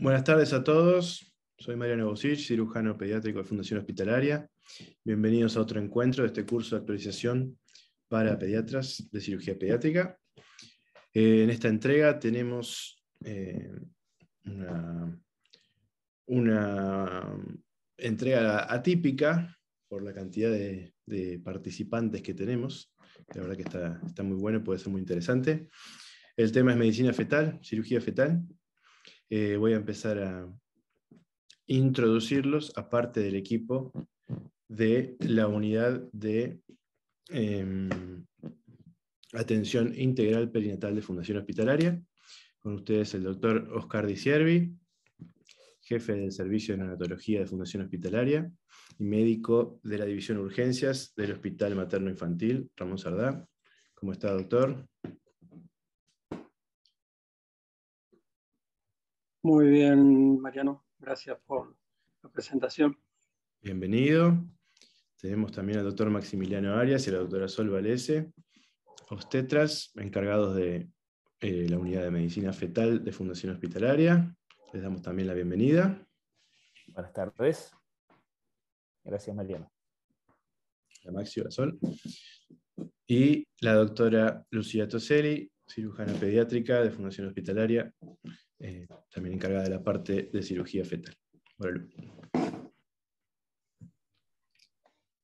Buenas tardes a todos. Soy Mariano Bosich, cirujano pediátrico de Fundación Hospitalaria. Bienvenidos a otro encuentro de este curso de actualización para pediatras de cirugía pediátrica. Eh, en esta entrega tenemos eh, una, entrega atípica por la cantidad de, participantes que tenemos. La verdad que está, está muy bueno, puede ser muy interesante. El tema es medicina fetal, cirugía fetal. Eh, voy a empezar a introducirlos a parte del equipo de la unidad de em, atención integral perinatal de Fundación Hospitalaria. Con ustedes el doctor Oscar Di Siervi, jefe del Servicio de Neonatología de Fundación Hospitalaria y médico de la División Urgencias del Hospital Materno Infantil, Ramón Sardá. ¿Cómo está, doctor? Muy bien, Mariano. Gracias por la presentación. Bienvenido. Tenemos también al doctor Maximiliano Arias y la doctora Sol Valese, obstetras, encargados de eh, la unidad de medicina fetal de Fundación Hospitalaria. Les damos también la bienvenida. Buenas tardes. Gracias, Mariano. La Maxi, la Sol. Y la doctora Lucía Toseri, cirujana pediátrica de Fundación Hospitalaria, eh, también encargada de la parte de cirugía fetal.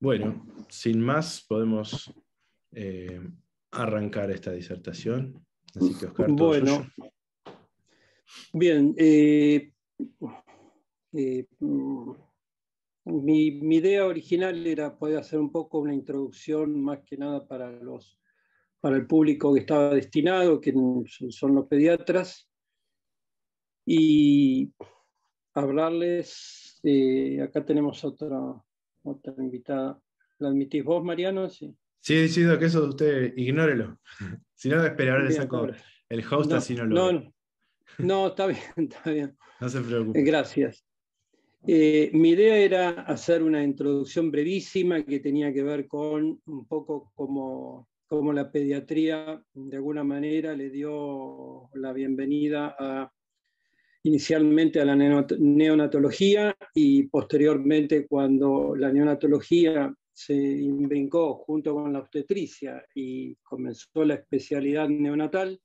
Bueno, sin más podemos eh, arrancar esta disertación. Así que Oscar, bueno, bien. Eh, mi, idea original era poder hacer un poco una introducción más que nada para los para el público que estaba destinado, que son los pediatras, y hablarles. Eh, acá tenemos otra, otra invitada. ¿La admitís vos, Mariano? Sí, sí, sí que eso de usted ignórelo. si no, ahora le saco el host así no lo. No, no, está bien, está bien. No se preocupe. Gracias. Eh, mi idea era hacer una introducción brevísima que tenía que ver con un poco como cómo la pediatría de alguna manera le dio la bienvenida a inicialmente a la neonatología y posteriormente cuando la neonatología se imbrincó junto con la obstetricia y comenzó la especialidad neonatal,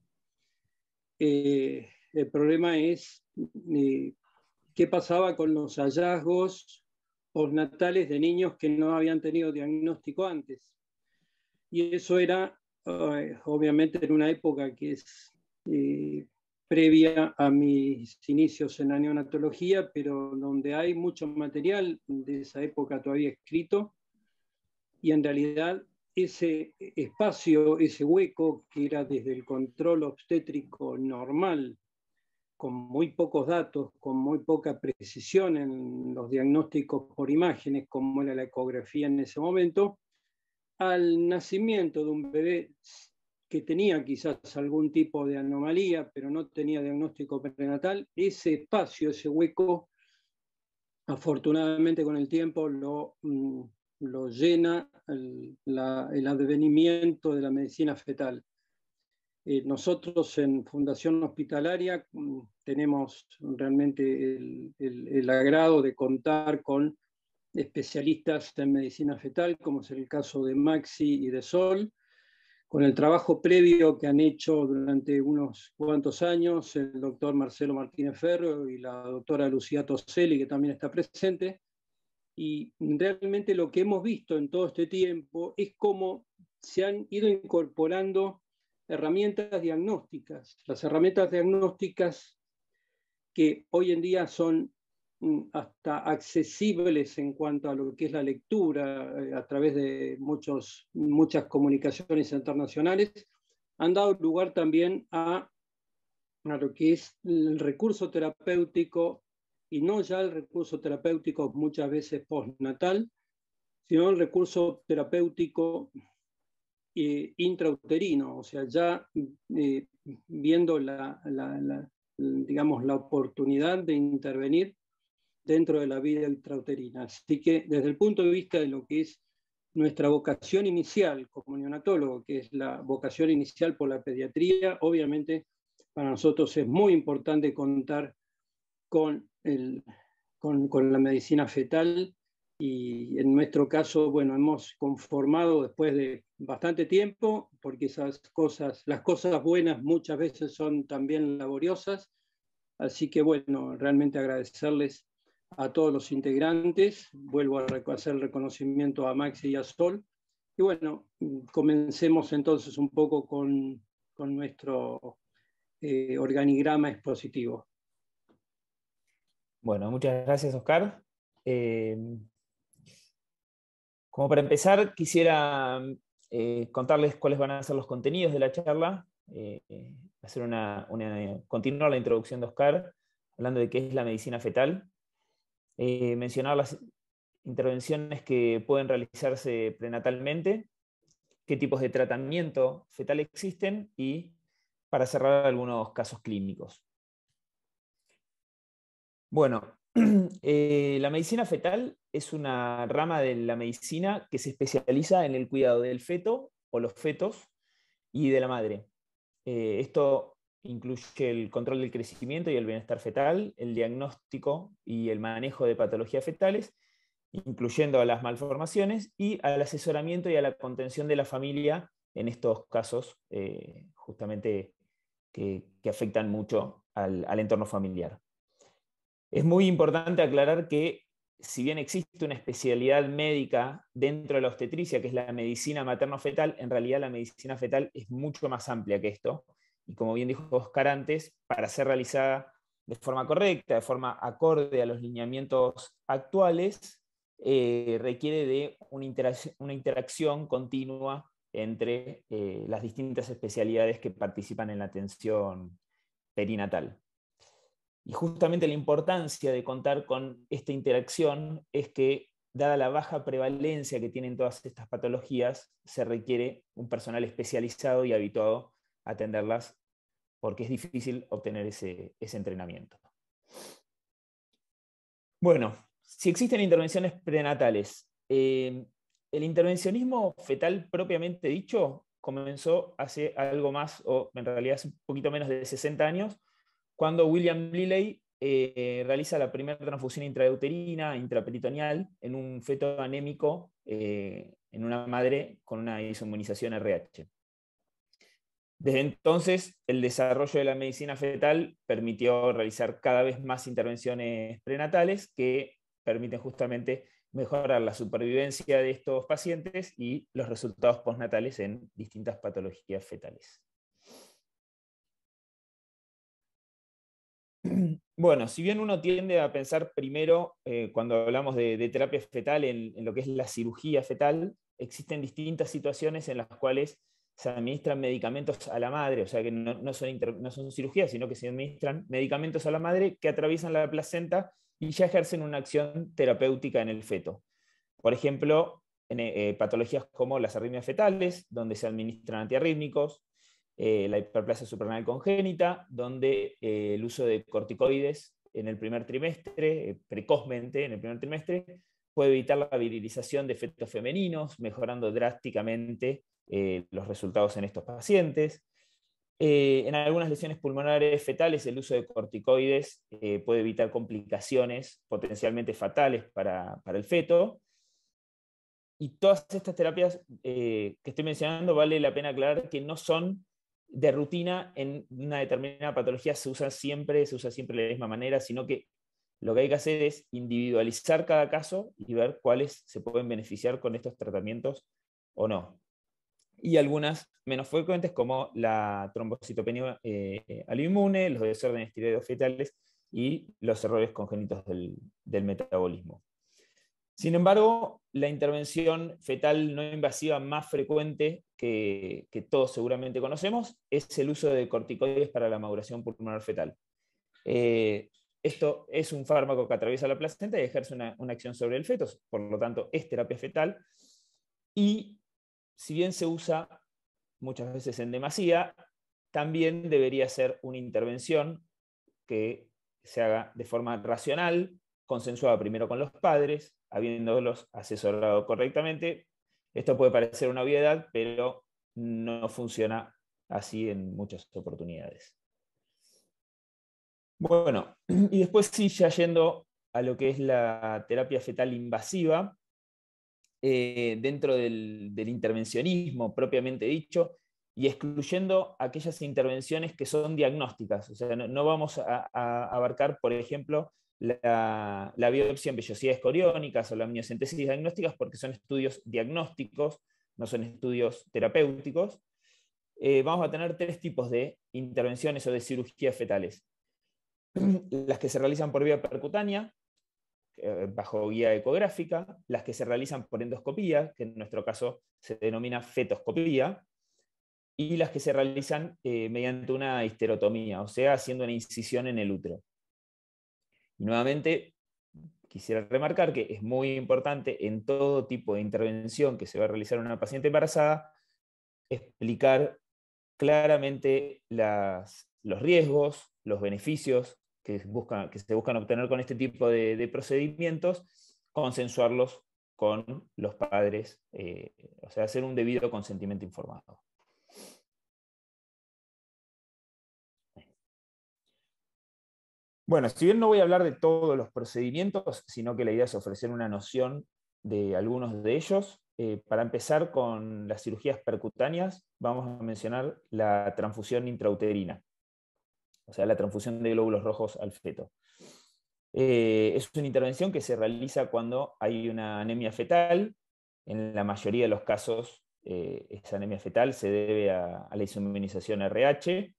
eh, el problema es eh, qué pasaba con los hallazgos postnatales de niños que no habían tenido diagnóstico antes. Y eso era, eh, obviamente, en una época que es previa a mis inicios en la neonatología, pero donde hay mucho material de esa época todavía escrito, y en realidad ese espacio, ese hueco que era desde el control obstétrico normal, con muy pocos datos, con muy poca precisión en los diagnósticos por imágenes, como era la ecografía en ese momento, al nacimiento de un bebé que tenía quizás algún tipo de anomalía, pero no tenía diagnóstico prenatal, ese espacio, ese hueco, afortunadamente con el tiempo lo, mm, llena el, advenimiento de la medicina fetal. Eh, nosotros en Fundación Hospitalaria mm, tenemos realmente el agrado de contar con especialistas en medicina fetal, como es el caso de Maxi y de Sol, con el trabajo previo que han hecho durante unos cuantos años el doctor Marcelo Martínez Ferro y la doctora Lucía Toselli, que también está presente. Y realmente lo que hemos visto en todo este tiempo es cómo se han ido incorporando herramientas diagnósticas. Las herramientas diagnósticas que hoy en día son Mm, hasta accesibles en cuanto a lo que es la lectura eh, a través de muchos, muchas comunicaciones internacionales, han dado lugar también a, lo que es el recurso terapéutico y no ya el recurso terapéutico muchas veces postnatal, sino el recurso terapéutico eh, intrauterino, o sea, ya eh, viendo la, digamos, la oportunidad de intervenir dentro de la vida intrauterina. Así que desde el punto de vista de lo que es nuestra vocación inicial como neonatólogo, que es la vocación inicial por la pediatría, obviamente para nosotros es muy importante contar con, el, con, con la medicina fetal y en nuestro caso, bueno, hemos conformado después de bastante tiempo, porque esas cosas, las cosas buenas muchas veces son también laboriosas, así que bueno, realmente agradecerles a todos los integrantes. Vuelvo a hacer el reconocimiento a Maxi y a Sol. Y bueno, comencemos entonces un poco con, nuestro eh, organigrama expositivo. Bueno, muchas gracias, Oscar. Em, como para empezar, quisiera eh, contarles cuáles van a ser los contenidos de la charla, eh, hacer una, una, continuar la introducción de Oscar, hablando de qué es la medicina fetal, eh, mencionar las intervenciones que pueden realizarse prenatalmente, qué tipos de tratamiento fetal existen y para cerrar algunos casos clínicos. Bueno, eh, la medicina fetal es una rama de la medicina que se especializa en el cuidado del feto o los fetos y de la madre. Eh, esto incluye el control del crecimiento y el bienestar fetal, el diagnóstico y el manejo de patologías fetales, incluyendo a las malformaciones, y al asesoramiento y a la contención de la familia en estos casos eh, justamente que, afectan mucho al, al entorno familiar. Es muy importante aclarar que si bien existe una especialidad médica dentro de la obstetricia, que es la medicina materno-fetal, en realidad la medicina fetal es mucho más amplia que esto y como bien dijo Oscar antes, para ser realizada de forma correcta, de forma acorde a los lineamientos actuales, eh, requiere de una, una, interacción continua entre eh, las distintas especialidades que participan en la atención perinatal. Y justamente la importancia de contar con esta interacción es que, dada la baja prevalencia que tienen todas estas patologías, se requiere un personal especializado y habituado a atenderlas porque es difícil obtener ese, entrenamiento. Bueno, si existen intervenciones prenatales, eh, el intervencionismo fetal propiamente dicho comenzó hace algo más, o en realidad hace un poquito menos de 60 años, cuando William Lilley eh, realiza la primera transfusión intrauterina, intraperitoneal, en un feto anémico, eh, en una madre con una isomonización RH. Desde entonces, el desarrollo de la medicina fetal permitió realizar cada vez más intervenciones prenatales que permiten justamente mejorar la supervivencia de estos pacientes y los resultados postnatales en distintas patologías fetales. Bueno, si bien uno tiende a pensar primero, eh, cuando hablamos de, terapia fetal, en lo que es la cirugía fetal, existen distintas situaciones en las cuales se administran medicamentos a la madre, o sea que no, son son cirugías, sino que se administran medicamentos a la madre que atraviesan la placenta y ya ejercen una acción terapéutica en el feto. Por ejemplo, en eh, patologías como las arritmias fetales, donde se administran antiarrítmicos, eh, la hiperplasia supranal congénita, donde eh, el uso de corticoides en el primer trimestre, precozmente en el primer trimestre, puede evitar la virilización de fetos femeninos, mejorando drásticamente eh, los resultados en estos pacientes. Eh, en algunas lesiones pulmonares fetales, el uso de corticoides eh, puede evitar complicaciones potencialmente fatales para, el feto. Y todas estas terapias que estoy mencionando, vale la pena aclarar que no son de rutina en una determinada patología, se usa siempre, se usa siempre de la misma manera, sino que lo que hay que hacer es individualizar cada caso y ver cuáles se pueden beneficiar con estos tratamientos o no y algunas menos frecuentes como la trombocitopenia eh, los desórdenes fetales y los errores congénitos del, metabolismo. Sin embargo, la intervención fetal no invasiva más frecuente que, todos seguramente conocemos es el uso de corticoides para la maduración pulmonar fetal. Eh, esto es un fármaco que atraviesa la placenta y ejerce una, acción sobre el feto, por lo tanto es terapia fetal. Y si bien se usa muchas veces en demasía, también debería ser una intervención que se haga de forma racional, consensuada primero con los padres, habiéndolos asesorado correctamente. Esto puede parecer una obviedad, pero no funciona así en muchas oportunidades. Bueno, y después sí, ya yendo a lo que es la terapia fetal invasiva, eh, dentro del, intervencionismo propiamente dicho y excluyendo aquellas intervenciones que son diagnósticas. O sea, no, vamos a, abarcar, por ejemplo, la, biopsia en vellosidades coriónicas o la amniocentesis diagnósticas porque son estudios diagnósticos, no son estudios terapéuticos. Eh, vamos a tener tres tipos de intervenciones o de cirugías fetales. Las que se realizan por vía percutánea, eh, bajo guía ecográfica, las que se realizan por endoscopía, que en nuestro caso se denomina fetoscopía, y las que se realizan eh, mediante una histerotomía, o sea, haciendo una incisión en el útero. Y nuevamente, quisiera remarcar que es muy importante en todo tipo de intervención que se va a realizar en una paciente embarazada, explicar claramente los riesgos, los beneficios, que, que se buscan obtener con este tipo de, procedimientos, consensuarlos con los padres, eh, o sea, hacer un debido consentimiento informado. Bueno, si bien no voy a hablar de todos los procedimientos, sino que la idea es ofrecer una noción de algunos de ellos. Eh, para empezar con las cirugías percutáneas, vamos a mencionar la transfusión intrauterina o sea, la transfusión de glóbulos rojos al feto. Eh, es una intervención que se realiza cuando hay una anemia fetal. En la mayoría de los casos, eh, esa anemia fetal se debe a, la inmunización RH,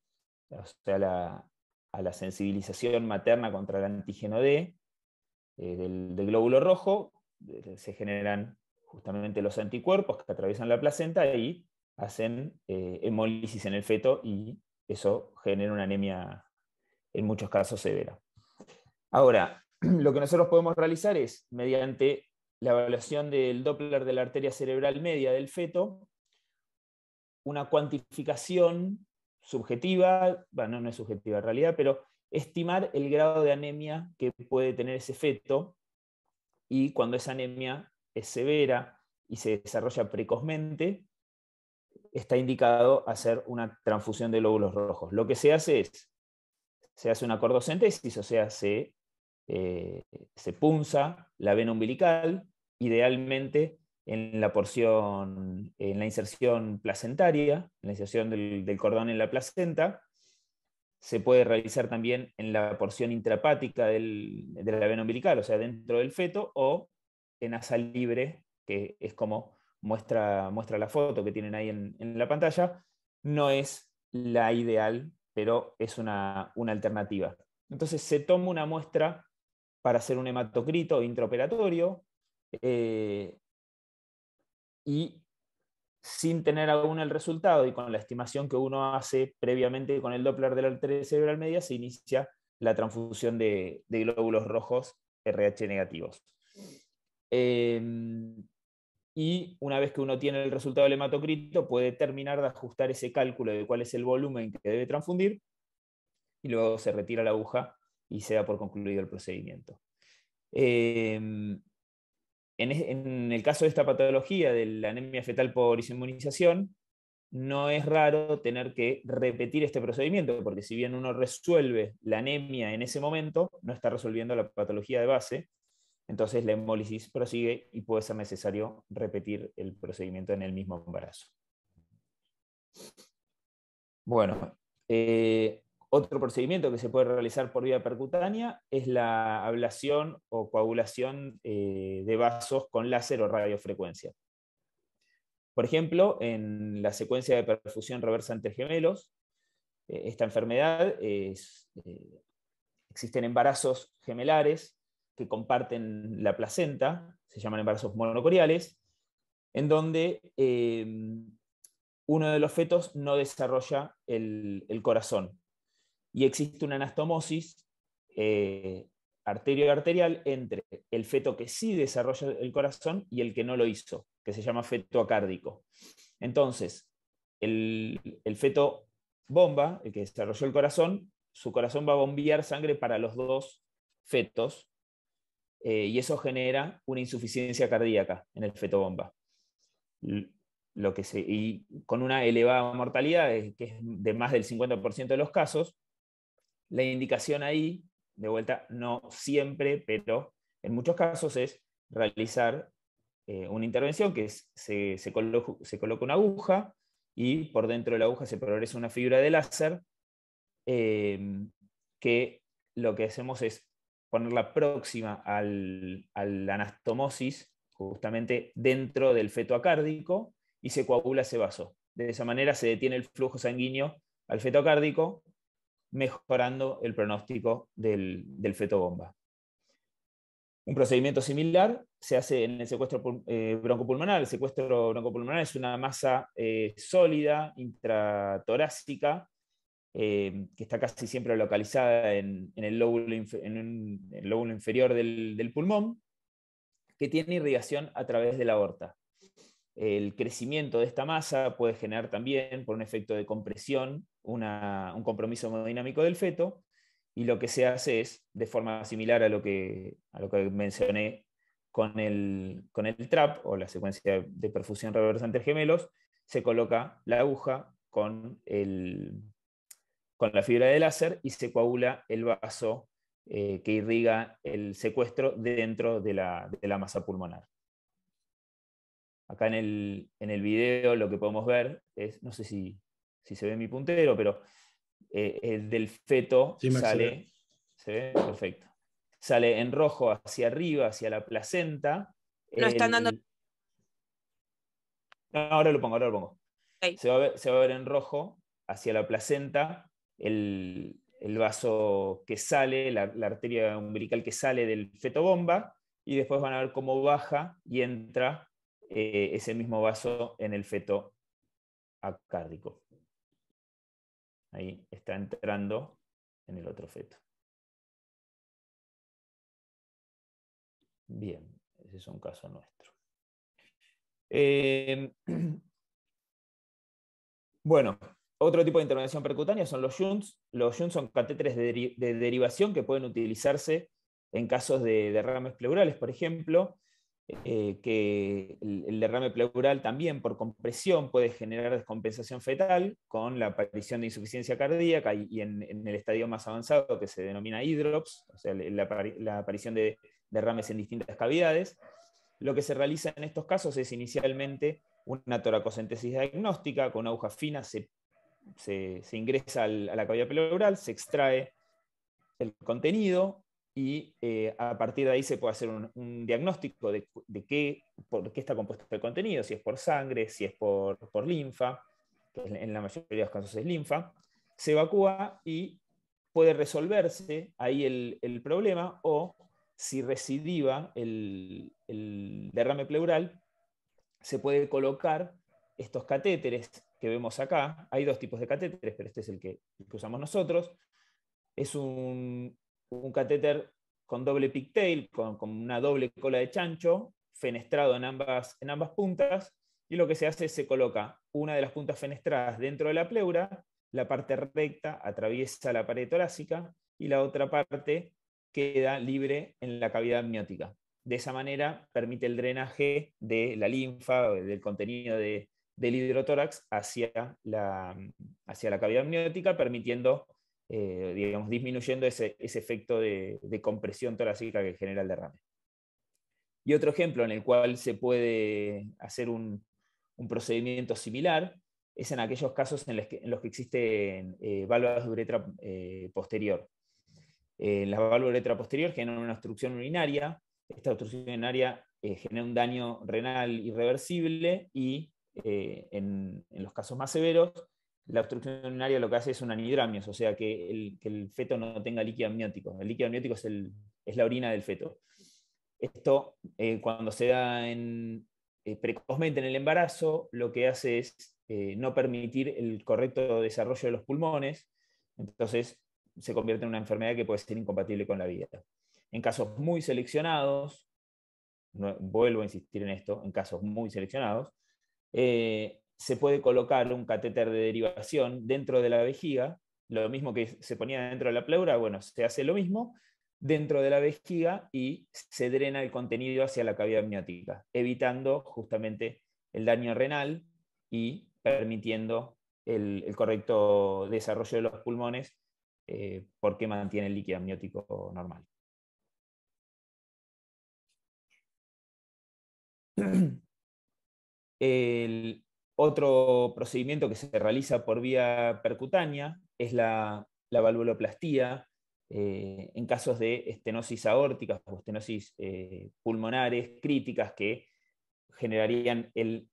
o sea, a la sensibilización materna contra el antígeno D eh, del, del, glóbulo rojo. Se generan justamente los anticuerpos que atraviesan la placenta y hacen hemólisis en el feto y eso genera una anemia en muchos casos severa. Ahora, lo que nosotros podemos realizar es, mediante la evaluación del Doppler de la arteria cerebral media del feto, una cuantificación subjetiva, bueno, no es subjetiva en realidad, pero estimar el grado de anemia que puede tener ese feto y cuando esa anemia es severa y se desarrolla precozmente, está indicado hacer una transfusión de lóbulos rojos. Lo que se hace es, se hace una cordocentesis, o sea, se, eh, se punza la vena umbilical, idealmente en la porción, en la inserción placentaria, en la inserción del, cordón en la placenta, se puede realizar también en la porción intrapática del, de la vena umbilical, o sea, dentro del feto, o en asa libre, que es como muestra, muestra la foto que tienen ahí en, la pantalla, no es la ideal, pero es una, alternativa. Entonces se toma una muestra para hacer un hematocrito intraoperatorio eh, y sin tener aún el resultado y con la estimación que uno hace previamente con el Doppler de la arteria cerebral media, se inicia la transfusión de, glóbulos rojos RH negativos. Em, y una vez que uno tiene el resultado del hematocrito, puede terminar de ajustar ese cálculo de cuál es el volumen que debe transfundir, y luego se retira la aguja y se da por concluido el procedimiento. Em, en, en, el caso de esta patología de la anemia fetal por inmunización, no es raro tener que repetir este procedimiento, porque si bien uno resuelve la anemia en ese momento, no está resolviendo la patología de base, entonces la hemólisis prosigue y puede ser necesario repetir el procedimiento en el mismo embarazo. Bueno, eh, otro procedimiento que se puede realizar por vía percutánea es la ablación o coagulación eh, de vasos con láser o radiofrecuencia. Por ejemplo, en la secuencia de perfusión reversa entre gemelos, eh, esta enfermedad es, existen embarazos gemelares que comparten la placenta, se llaman embarazos monocoriales, en donde em, uno de los fetos no desarrolla el, corazón. Y existe una anastomosis eh, arterio-arterial entre el feto que sí desarrolla el corazón y el que no lo hizo, que se llama feto acárdico. Entonces, el, el feto bomba, el que desarrolló el corazón, su corazón va a bombear sangre para los dos fetos eh, y eso genera una insuficiencia cardíaca en el fetobomba. Lo que y con una elevada mortalidad, que es de más del 50% de los casos, la indicación ahí, de vuelta, no siempre, pero en muchos casos es realizar eh, una intervención que es, se, se, coloca una aguja y por dentro de la aguja se progresa una fibra de láser eh, que lo que hacemos es ponerla próxima al, anastomosis, justamente dentro del feto acárdico, y se coagula ese vaso. De esa manera se detiene el flujo sanguíneo al feto acárdico, mejorando el pronóstico del, del feto bomba. Un procedimiento similar se hace en el secuestro eh, broncopulmonar. El secuestro broncopulmonar es una masa eh, sólida, intratorácica, eh, que está casi siempre localizada en, el, lóbulo inferior del, pulmón, que tiene irrigación a través de la aorta. El crecimiento de esta masa puede generar también, por un efecto de compresión, un compromiso hemodinámico del feto, y lo que se hace es, de forma similar a lo que, lo que mencioné con el, con el TRAP o la secuencia de perfusión entre gemelos, se coloca la aguja con el, con la fibra de láser y se coagula el vaso eh, que irriga el secuestro dentro de la, masa pulmonar. Acá en el, en video lo que podemos ver es, no sé si, se ve mi puntero, pero eh, del feto sale, Perfecto. Sale en rojo hacia arriba, hacia la placenta. No están dando... No, ahora lo pongo, ahora lo pongo. Se, va se va a ver en rojo hacia la placenta el, vaso que sale, la, arteria umbilical que sale del feto bomba, y después van a ver cómo baja y entra eh, ese mismo vaso en el feto acárdico. Ahí está entrando en el otro feto. Bien, ese es un caso nuestro. Eh, bueno, otro tipo de intervención percutánea son los shunts. Los Junts son catéteres de, derivación que pueden utilizarse en casos de derrames pleurales, por ejemplo, eh, que el, derrame pleural también por compresión puede generar descompensación fetal con la aparición de insuficiencia cardíaca y, en, el estadio más avanzado que se denomina hidrops, o sea, la, aparición de derrames en distintas cavidades. Lo que se realiza en estos casos es inicialmente una toracocentesis diagnóstica con una aguja fina, se se, ingresa al, a la cavidad pleural, se extrae el contenido y eh, a partir de ahí se puede hacer un, diagnóstico de, qué, por qué está compuesto el contenido, si es por sangre, si es por, linfa, que en la mayoría de los casos es linfa, se evacúa y puede resolverse ahí el, problema o si recidiva el, el derrame pleural, se puede colocar estos catéteres que vemos acá, hay dos tipos de catéteres, pero este es el que, usamos nosotros. Es un, catéter con doble pigtail, con, una doble cola de chancho, fenestrado en ambas, en ambas puntas, y lo que se hace es se coloca una de las puntas fenestradas dentro de la pleura, la parte recta atraviesa la pared torácica y la otra parte queda libre en la cavidad amniótica. De esa manera permite el drenaje de la linfa, del contenido de, del hidrotórax hacia la, hacia la cavidad amniótica, permitiendo, eh, digamos, disminuyendo ese, efecto de, compresión torácica que genera el derrame. Y otro ejemplo en el cual se puede hacer un, procedimiento similar es en aquellos casos en los que, existen eh, válvulas de uretra eh, posterior. las válvulas de uretra posterior generan una obstrucción urinaria, esta obstrucción urinaria genera un daño renal irreversible y eh, en, los casos más severos, la obstrucción urinaria lo que hace es un anidramios o sea, que el, feto no tenga líquido amniótico. El líquido amniótico es, la orina del feto. Esto, eh, cuando se da eh, precozmente en el embarazo, lo que hace es no permitir el correcto desarrollo de los pulmones, entonces se convierte en una enfermedad que puede ser incompatible con la vida. En casos muy seleccionados, vuelvo a insistir en esto, en casos muy seleccionados, eh, se puede colocar un catéter de derivación dentro de la vejiga, lo mismo que se ponía dentro de la pleura, bueno, se hace lo mismo dentro de la vejiga y se drena el contenido hacia la cavidad amniótica, evitando justamente el daño renal y permitiendo el, correcto desarrollo de los pulmones eh, porque mantiene el líquido amniótico normal. El otro procedimiento que se realiza por vía percutánea es la, la valvuloplastía eh, en casos de estenosis aórticas o estenosis eh, pulmonares críticas que generarían eh,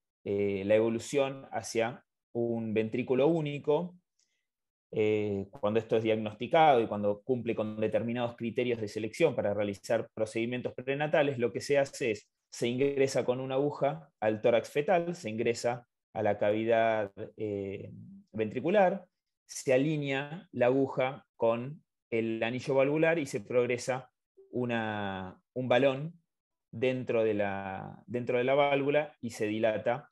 la evolución hacia un ventrículo único. cuando esto es diagnosticado y cuando cumple con determinados criterios de selección para realizar procedimientos prenatales, lo que se hace es se ingresa con una aguja al tórax fetal, se ingresa a la cavidad eh, ventricular, se alinea la aguja con el anillo valvular y se progresa un balón dentro de, la, dentro de la válvula y se dilata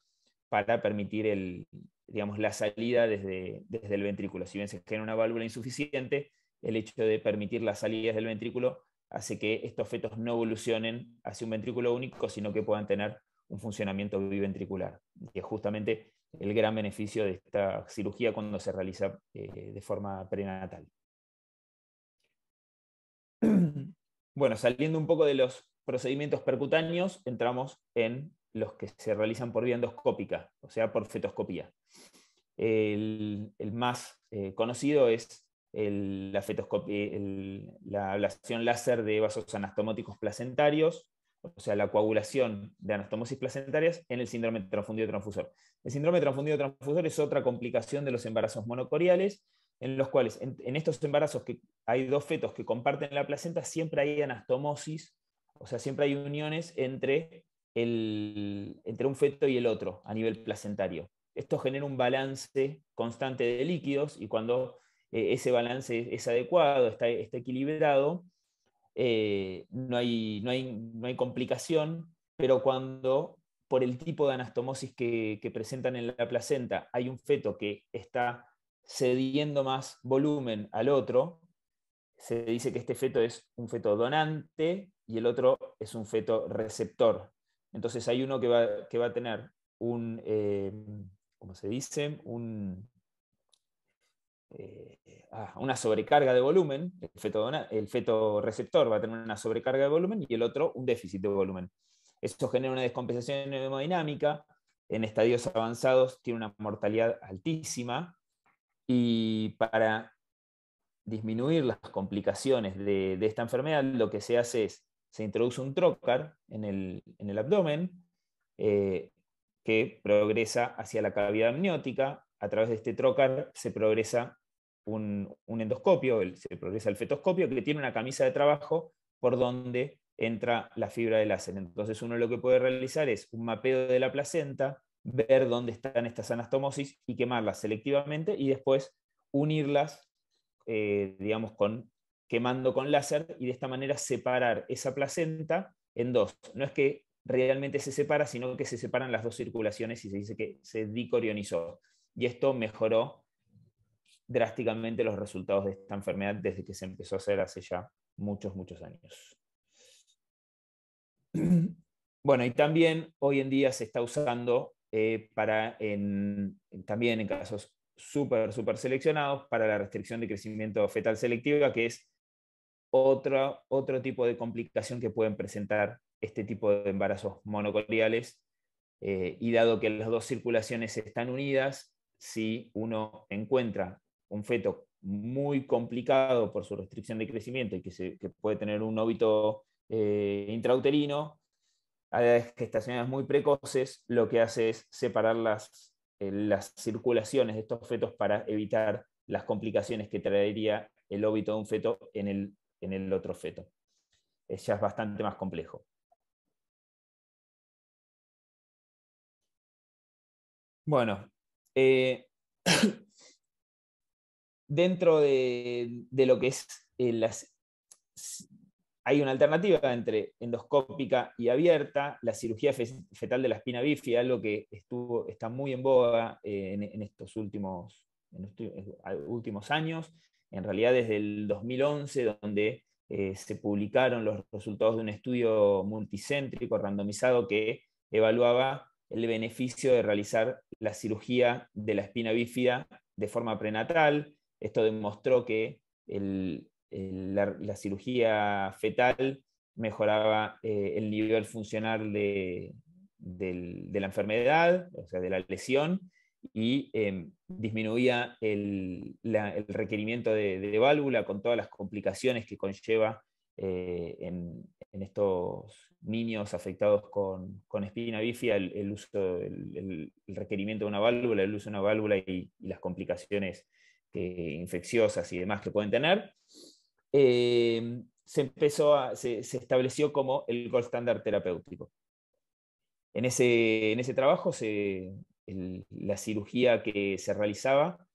para permitir el, digamos, la salida desde, el ventrículo. Si bien se genera una válvula insuficiente, el hecho de permitir las salidas del ventrículo hace que estos fetos no evolucionen hacia un ventrículo único, sino que puedan tener un funcionamiento biventricular, que es justamente el gran beneficio de esta cirugía cuando se realiza eh, de forma prenatal. Bueno, saliendo un poco de los procedimientos percutáneos, entramos en los que se realizan por vía endoscópica, o sea, por fetoscopía. El, más eh, conocido es la, la ablación láser de vasos anastomóticos placentarios, o sea, la coagulación de anastomosis placentarias en el síndrome transfundido transfusor. El síndrome transfundido transfusor es otra complicación de los embarazos monocoriales, en los cuales en, estos embarazos que hay dos fetos que comparten la placenta, siempre hay anastomosis, o sea, siempre hay uniones entre, el, entre un feto y el otro a nivel placentario. Esto genera un balance constante de líquidos y cuando eh, ese balance es, adecuado, está, está equilibrado, eh, no, hay, no, hay, no, hay, complicación, pero cuando por el tipo de anastomosis que, presentan en la placenta hay un feto que está cediendo más volumen al otro, se dice que este feto es un feto donante y el otro es un feto receptor. Entonces hay uno que va, que va a tener un, eh, ¿cómo se dice? Un, eh, ah, una sobrecarga de volumen, el feto, receptor va a tener una sobrecarga de volumen y el otro un déficit de volumen. Eso genera una descompensación hemodinámica, en estadios avanzados tiene una mortalidad altísima y para disminuir las complicaciones de, esta enfermedad lo que se hace es, se introduce un trocar en el, abdomen eh, que progresa hacia la cavidad amniótica, a través de este trocar se progresa un, endoscopio, se progresa el fetoscopio, que tiene una camisa de trabajo por donde entra la fibra de láser. Entonces uno lo que puede realizar es un mapeo de la placenta, ver dónde están estas anastomosis y quemarlas selectivamente y después unirlas, eh, digamos, con, quemando con láser y de esta manera separar esa placenta en dos. No es que realmente se separa, sino que se separan las dos circulaciones y se dice que se dicorionizó y esto mejoró drásticamente los resultados de esta enfermedad desde que se empezó a hacer hace ya muchos, muchos años. Bueno, y también hoy en día se está usando eh, para también en casos súper, súper seleccionados para la restricción de crecimiento fetal selectiva, que es otro, otro tipo de complicación que pueden presentar este tipo de embarazos monocoriales. Eh, y dado que las dos circulaciones están unidas, si uno encuentra un feto muy complicado por su restricción de crecimiento y que, puede tener un óbito eh, intrauterino, a gestaciones muy precoces, lo que hace es separar eh, las, circulaciones de estos fetos para evitar las complicaciones que traería el óbito de un feto en el, otro feto. Es ya es bastante más complejo. Bueno, eh, dentro de, lo que es eh, hay una alternativa entre endoscópica y abierta, la cirugía fetal de la espina bífida, algo que estuvo, está muy en boga eh, en, estos últimos, últimos años, en realidad desde el 2011, donde se publicaron los resultados de un estudio multicéntrico randomizado que evaluaba el beneficio de realizar la cirugía de la espina bífida de forma prenatal. Esto demostró que la, cirugía fetal mejoraba eh, el nivel funcional de, la enfermedad, o sea, de la lesión, y em, disminuía el, requerimiento de válvula con todas las complicaciones que conlleva eh, en, estos niños afectados con, espina bifida el, uso, el, requerimiento de una válvula, el uso de una válvula y, las complicaciones infecciosas y demás que pueden tener. Eh, se, empezó a, se, se, estableció como el gold standard terapéutico. En ese, en ese trabajo, la cirugía que se realizaba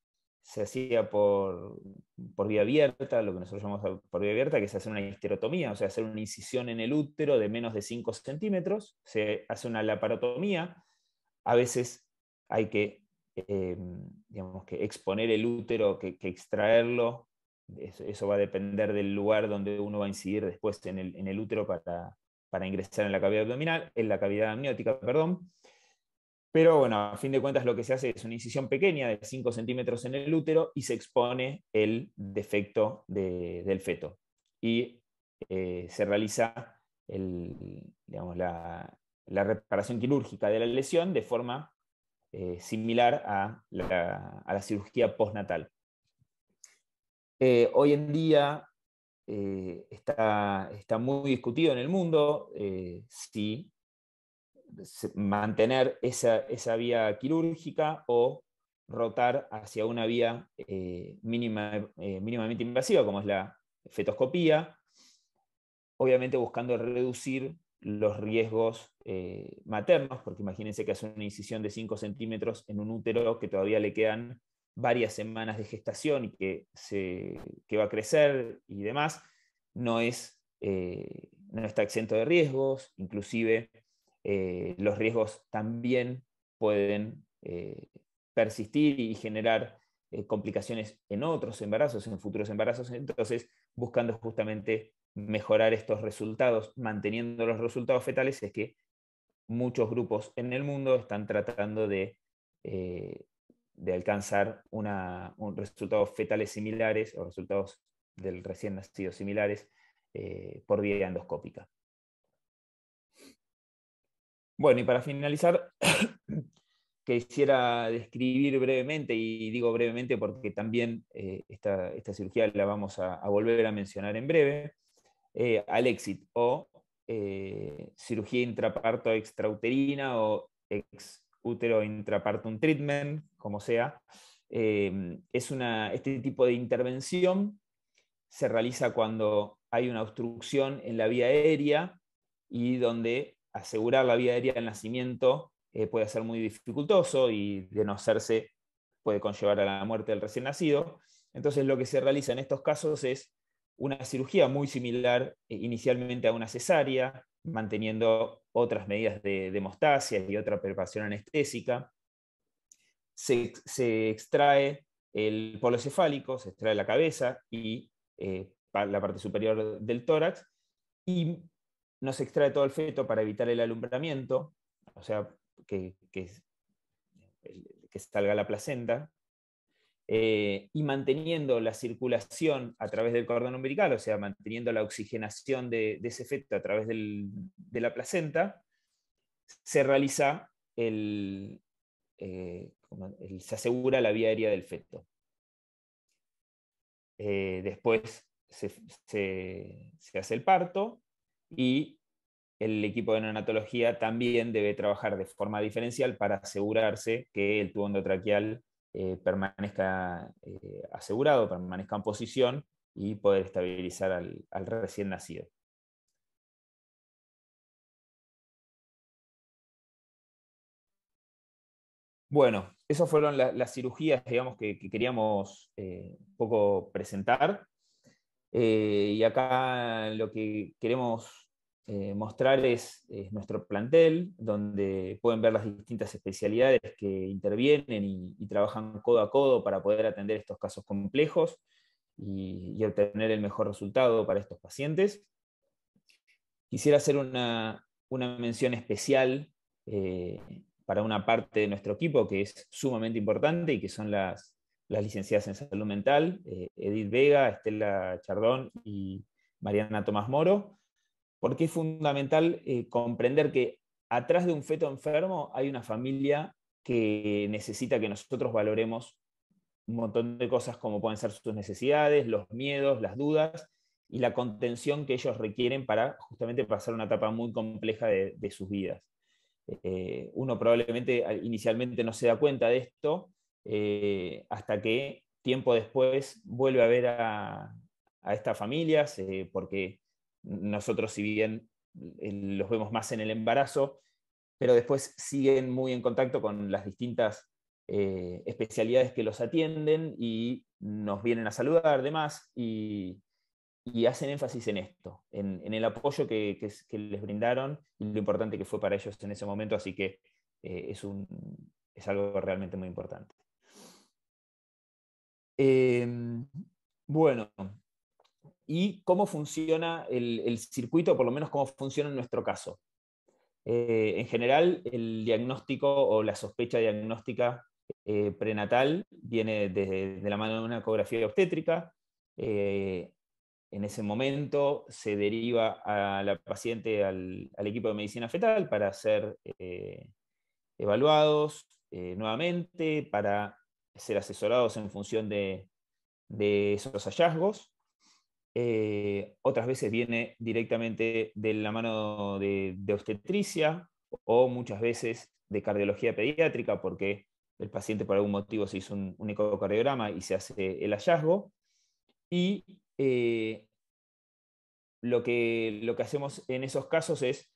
se hacía por, vía abierta, lo que nosotros llamamos por vía abierta, que se hace una histerotomía, o sea, hacer una incisión en el útero de menos de 5 centímetros, se hace una laparotomía, a veces hay que, eh, que exponer el útero, que, extraerlo, eso, va a depender del lugar donde uno va a incidir después en el, útero para, para ingresar en la cavidad abdominal, en la cavidad amniótica, perdón. Pero bueno, a fin de cuentas lo que se hace es una incisión pequeña de 5 centímetros en el útero y se expone el defecto del feto. Y eh, se realiza la, reparación quirúrgica de la lesión de forma eh, similar a la, cirugía postnatal. Eh, hoy en día está, está, muy discutido en el mundo si mantener esa, esa vía quirúrgica o rotar hacia una vía eh, mínima, eh, mínimamente invasiva, como es la fetoscopía, obviamente buscando reducir los riesgos eh, maternos, porque imagínense que hace una incisión de 5 centímetros en un útero que todavía le quedan varias semanas de gestación y que, se, va a crecer y demás, no, es, no está exento de riesgos, inclusive eh, los riesgos también pueden eh, persistir y generar eh, complicaciones en otros embarazos, en futuros embarazos. Entonces, buscando justamente mejorar estos resultados, manteniendo los resultados fetales, es que muchos grupos en el mundo están tratando de, alcanzar un resultados fetales similares o resultados del recién nacido similares por vía endoscópica. Bueno, y para finalizar, quisiera describir brevemente, y digo brevemente porque también eh, esta, cirugía la vamos a, volver a mencionar en breve, eh, al Alexit o eh, cirugía intraparto extrauterina o ex útero un treatment, como sea. es una, este tipo de intervención se realiza cuando hay una obstrucción en la vía aérea y donde asegurar la vía aérea del nacimiento eh, puede ser muy dificultoso y de no hacerse puede conllevar a la muerte del recién nacido. Entonces lo que se realiza en estos casos es una cirugía muy similar eh, inicialmente a una cesárea, manteniendo otras medidas de, hemostasia y otra preparación anestésica. Se, extrae el polo cefálico, se extrae la cabeza y eh, la parte superior del tórax, y no se extrae todo el feto para evitar el alumbramiento, o sea, que, que, salga la placenta, eh, y manteniendo la circulación a través del cordón umbilical, o sea, manteniendo la oxigenación de, ese feto a través de la placenta, se realiza eh, el, se asegura la vía aérea del feto. Eh, después se hace el parto y el equipo de neonatología también debe trabajar de forma diferencial para asegurarse que el tubo endotraqueal eh, permanezca eh, asegurado, permanezca en posición y poder estabilizar al, recién nacido. Bueno, esas fueron las cirugías que, queríamos eh, poco presentar. y acá lo que queremos Mostrarles eh, mostrar es, nuestro plantel, donde pueden ver las distintas especialidades que intervienen y, trabajan codo a codo para poder atender estos casos complejos y, obtener el mejor resultado para estos pacientes. Quisiera hacer una, mención especial eh, para una parte de nuestro equipo que es sumamente importante y que son las, licenciadas en salud mental, eh, Edith Vega, Estela Chardón y Mariana Tomás Moro porque es fundamental eh, comprender que atrás de un feto enfermo hay una familia que necesita que nosotros valoremos un montón de cosas como pueden ser sus necesidades, los miedos, las dudas y la contención que ellos requieren para justamente pasar una etapa muy compleja de, sus vidas. Eh, uno probablemente inicialmente no se da cuenta de esto eh, hasta que tiempo después vuelve a ver a, estas familias porque nosotros, si bien eh, los vemos más en el embarazo, pero después siguen muy en contacto con las distintas eh, especialidades que los atienden y nos vienen a saludar, demás, y, hacen énfasis en esto, en, el apoyo que, les brindaron y lo importante que fue para ellos en ese momento, así que eh, es, es, algo realmente muy importante. Em, bueno, y cómo funciona el, circuito, por lo menos cómo funciona en nuestro caso. Eh, en general, el diagnóstico o la sospecha diagnóstica eh, prenatal viene desde de la mano de una ecografía obstétrica. Eh, en ese momento se deriva a la paciente al, equipo de medicina fetal para ser evaluados nuevamente, para ser asesorados en función de esos hallazgos. Eh, otras veces viene directamente de la mano de, obstetricia o muchas veces de cardiología pediátrica porque el paciente por algún motivo se hizo un, ecocardiograma y se hace el hallazgo. Y eh, lo, que, hacemos en esos casos es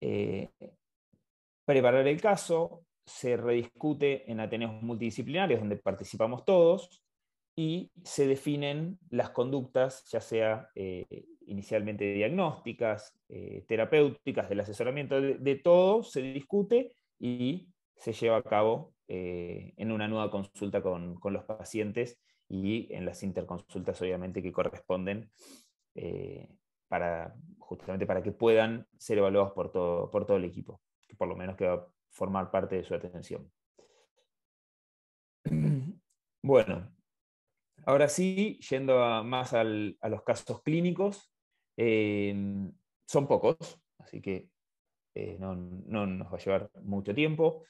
eh, preparar el caso, se rediscute en Ateneos multidisciplinarios donde participamos todos y se definen las conductas, ya sea eh, inicialmente diagnósticas, eh, terapéuticas, del asesoramiento, de, todo se discute y se lleva a cabo eh, en una nueva consulta con, los pacientes y en las interconsultas obviamente que corresponden para, justamente para que puedan ser evaluados por todo, por todo el equipo, que por lo menos que va a formar parte de su atención. Bueno, Ahora sí, yendo más a los casos clínicos, eh, son pocos, así que eh, no, nos va a llevar mucho tiempo.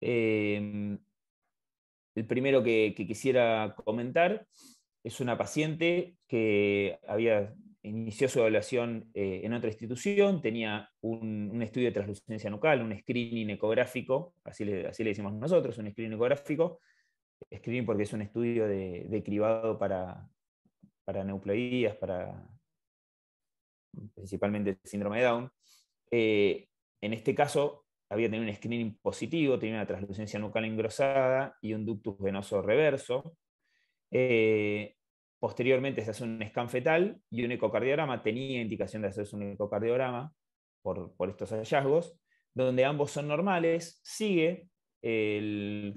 Eh, el primero que, quisiera comentar es una paciente que había inició su evaluación en otra institución, tenía un, estudio de translucencia nucal, un screening ecográfico, así le, así le decimos nosotros, un screening ecográfico, screening porque es un estudio de, cribado para, para neuploidías, para principalmente el síndrome de Down. Eh, en este caso, había tenido un screening positivo, tenía una translucencia nucal engrosada y un ductus venoso reverso. Eh, posteriormente se hace un scan fetal y un ecocardiograma. Tenía indicación de hacerse un ecocardiograma por, por estos hallazgos, donde ambos son normales. Sigue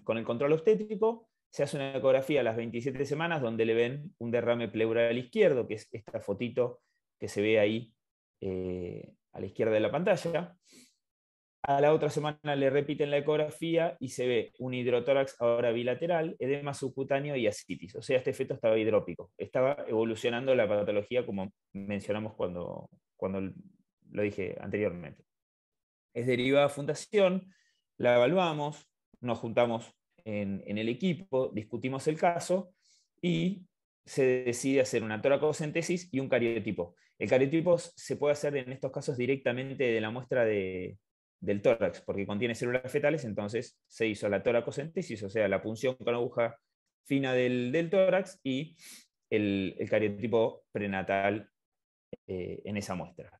con el control obstétrico se hace una ecografía a las 27 semanas donde le ven un derrame pleural izquierdo, que es esta fotito que se ve ahí eh, a la izquierda de la pantalla. A la otra semana le repiten la ecografía y se ve un hidrotórax ahora bilateral, edema subcutáneo y asitis. O sea, este efecto estaba hidrópico. Estaba evolucionando la patología como mencionamos cuando, cuando lo dije anteriormente. Es derivada fundación, la evaluamos, nos juntamos en, el equipo, discutimos el caso y se decide hacer una toracocentesis y un cariotipo. El cariotipo se puede hacer en estos casos directamente de la muestra del tórax, porque contiene células fetales, entonces se hizo la toracocentesis, o sea, la punción con aguja fina del, tórax y el, cariotipo prenatal eh, en esa muestra.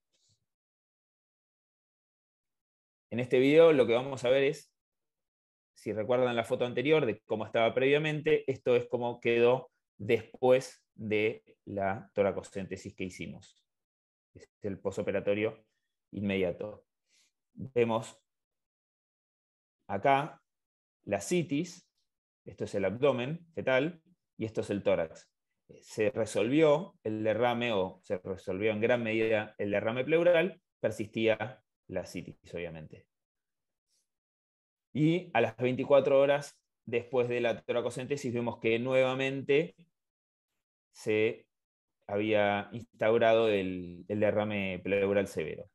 En este video lo que vamos a ver es si recuerdan la foto anterior de cómo estaba previamente, esto es cómo quedó después de la toracocentesis que hicimos. Es el posoperatorio inmediato. Vemos acá la citis, esto es el abdomen fetal, y esto es el tórax. Se resolvió el derrame, o se resolvió en gran medida el derrame pleural, persistía la citis, obviamente. Y a las 24 horas después de la toracocentesis vemos que nuevamente se había instaurado el, derrame pleural severo.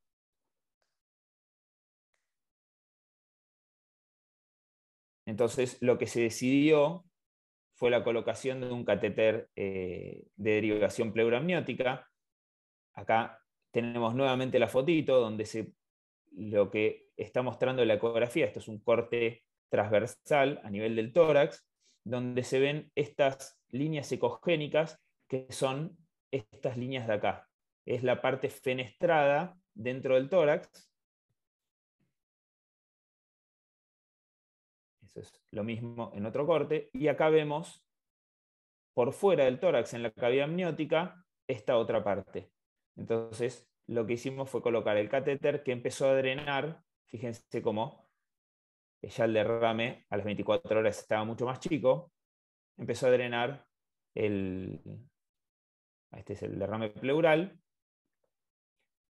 Entonces, lo que se decidió fue la colocación de un catéter eh, de derivación pleuroamniótica. Acá tenemos nuevamente la fotito donde se, lo que está mostrando la ecografía. Esto es un corte transversal a nivel del tórax, donde se ven estas líneas ecogénicas que son estas líneas de acá. Es la parte fenestrada dentro del tórax. Eso es lo mismo en otro corte. Y acá vemos por fuera del tórax, en la cavidad amniótica, esta otra parte. Entonces, lo que hicimos fue colocar el catéter que empezó a drenar Fíjense cómo ya el derrame a las 24 horas estaba mucho más chico, empezó a drenar el, este es el derrame pleural,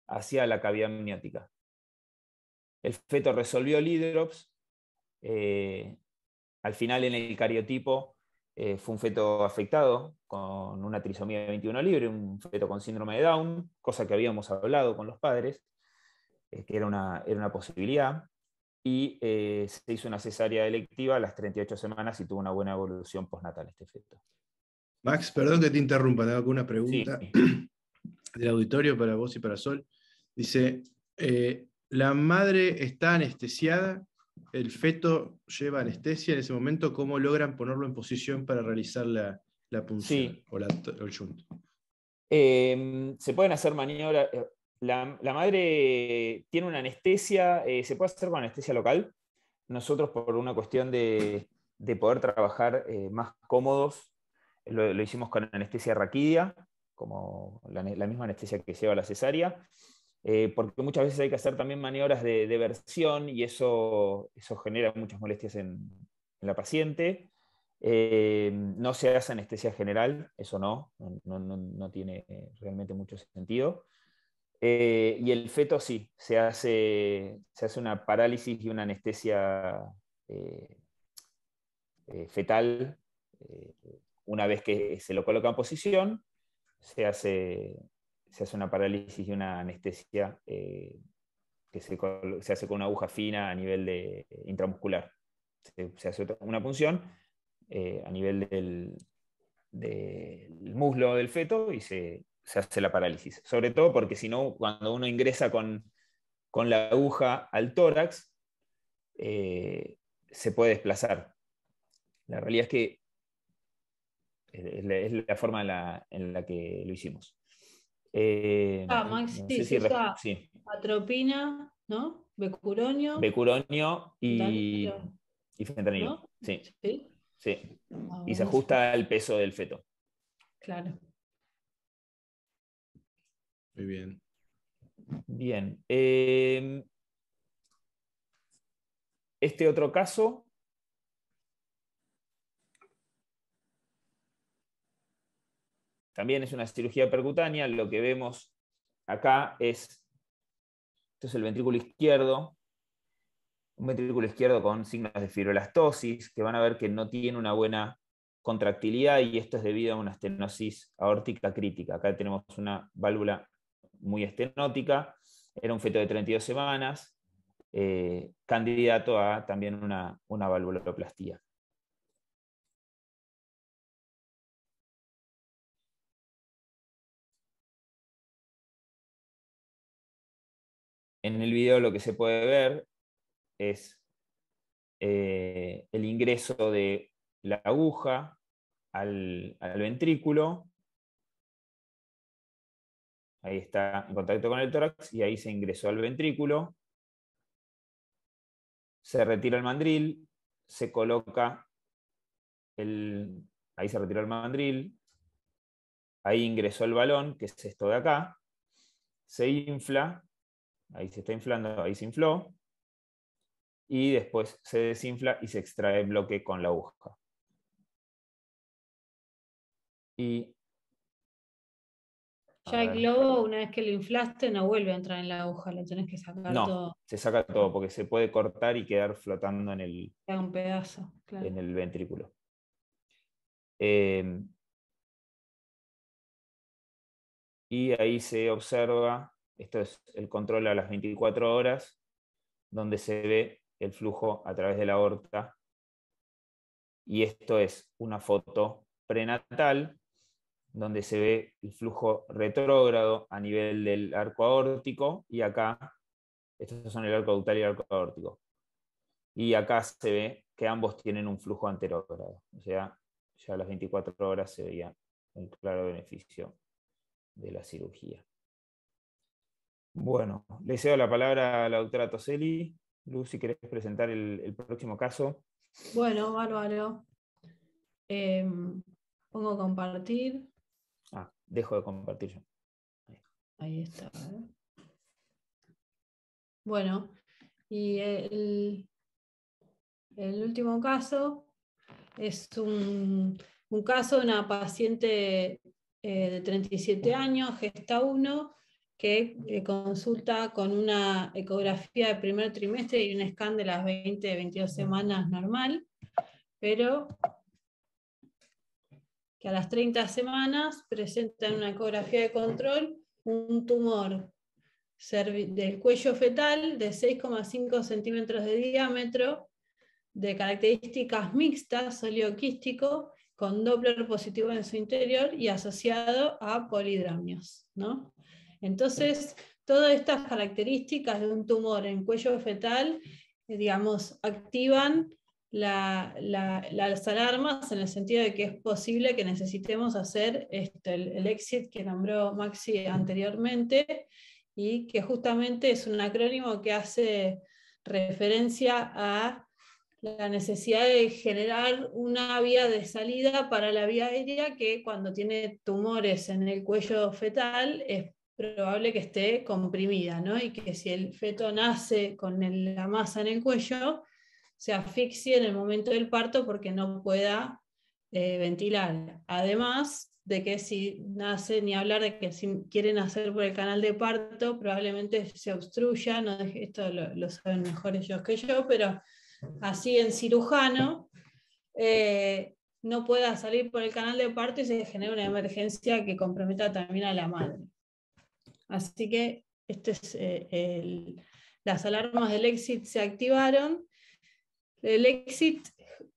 hacia la cavidad amniótica. El feto resolvió el hidrops, eh, al final en el cariotipo eh, fue un feto afectado con una trisomía 21 libre, un feto con síndrome de Down, cosa que habíamos hablado con los padres, eh, que era una, era una posibilidad, y eh, se hizo una cesárea electiva a las 38 semanas y tuvo una buena evolución postnatal este feto. Max, perdón que te interrumpa, tengo una pregunta del auditorio para vos y para Sol. Dice, eh, la madre está anestesiada, el feto lleva anestesia en ese momento, ¿cómo logran ponerlo en posición para realizar la, punción o, el yunto? Em, se pueden hacer maniobras, la, madre tiene una anestesia, eh, ¿se puede hacer con anestesia local? Nosotros por una cuestión de, poder trabajar eh, más cómodos, lo, hicimos con anestesia raquidia, como la, misma anestesia que lleva la cesárea, eh, porque muchas veces hay que hacer también maniobras de, versión y eso, genera muchas molestias en, la paciente. no se hace anestesia general, eso no, no tiene realmente mucho sentido. Eh, y el feto sí, se hace, se hace una parálisis y una anestesia eh, eh, fetal. una vez que se lo coloca en posición, se hace, se hace una parálisis y una anestesia que se, hace con una aguja fina a nivel de, intramuscular. Se, hace una punción a nivel del muslo del feto y se, se hace la parálisis. Sobre todo porque si no, cuando uno ingresa con, la aguja al tórax, eh, se puede desplazar. La realidad es que es la forma en la, que lo hicimos. Eh, ah, sí, atropina, ¿no? Becuronio. Becuronio y, y Sí. Ah, y se ajusta al peso del feto. Claro. Muy bien. Bien. Eh, este otro caso. También es una cirugía percutánea. Lo que vemos acá es, esto es el ventrículo izquierdo, un ventrículo izquierdo con signos de fibrolastosis, que van a ver que no tiene una buena contractilidad y esto es debido a una estenosis aórtica crítica. Acá tenemos una válvula muy estenótica, era un feto de 32 semanas, eh, candidato a también una, una valvuloplastía. En el video lo que se puede ver es eh, el ingreso de la aguja al, ventrículo Ahí está en contacto con el tórax y ahí se ingresó al ventrículo. Se retira el mandril, se coloca el... Ahí se retiró el mandril. Ahí ingresó el balón, que es esto de acá. Se infla. Ahí se está inflando, ahí se infló. Y después se desinfla y se extrae el bloque con la aguja. Y ya el globo, una vez que lo inflaste, no vuelve a entrar en la aguja, lo tienes que sacar no, Se saca todo, porque se puede cortar y quedar flotando en el. Un pedazo, En el ventrículo. Em, y ahí se observa, esto es el control a las 24 horas, donde se ve el flujo a través de la aorta. Y esto es una foto prenatal donde se ve el flujo retrógrado a nivel del arco aórtico y acá, estos son el arco ductal y el arco aórtico. Y acá se ve que ambos tienen un flujo anterógrado. O sea, ya a las 24 horas se veía un claro beneficio de la cirugía. Bueno, le cedo la palabra a la doctora Toselli. Luz, si querés presentar el, próximo caso. Bueno, Álvaro, Eh, em, pongo compartir dejo de compartir yo. Ahí está. Bueno, y el, último caso es un, caso de una paciente eh, de 37 años, gesta 1, que eh, consulta con una ecografía de primer trimestre y un scan de las 20-22 semanas normal, pero que a las 30 semanas presenta en una ecografía de control un tumor del cuello fetal de 6,5 centímetros de diámetro, de características mixtas, sólido con Doppler positivo en su interior y asociado a polidramios. ¿no? Entonces, todas estas características de un tumor en cuello fetal, eh, digamos, activan las alarmas en el sentido de que es posible que necesitemos hacer este, el, exit que nombró Maxi anteriormente y que justamente es un acrónimo que hace referencia a la necesidad de generar una vía de salida para la vía aérea que cuando tiene tumores en el cuello fetal es probable que esté comprimida, ¿no? Y que si el feto nace con la masa en el cuello, se asfixie en el momento del parto porque no pueda eh, ventilar. Además de que si nace, ni hablar de que si quieren hacer por el canal de parto, probablemente se obstruya, no, esto lo, saben mejor ellos que yo, pero así en cirujano, eh, no pueda salir por el canal de parto y se genera una emergencia que comprometa también a la madre. Así que este es, eh, las alarmas del exit se activaron el exit,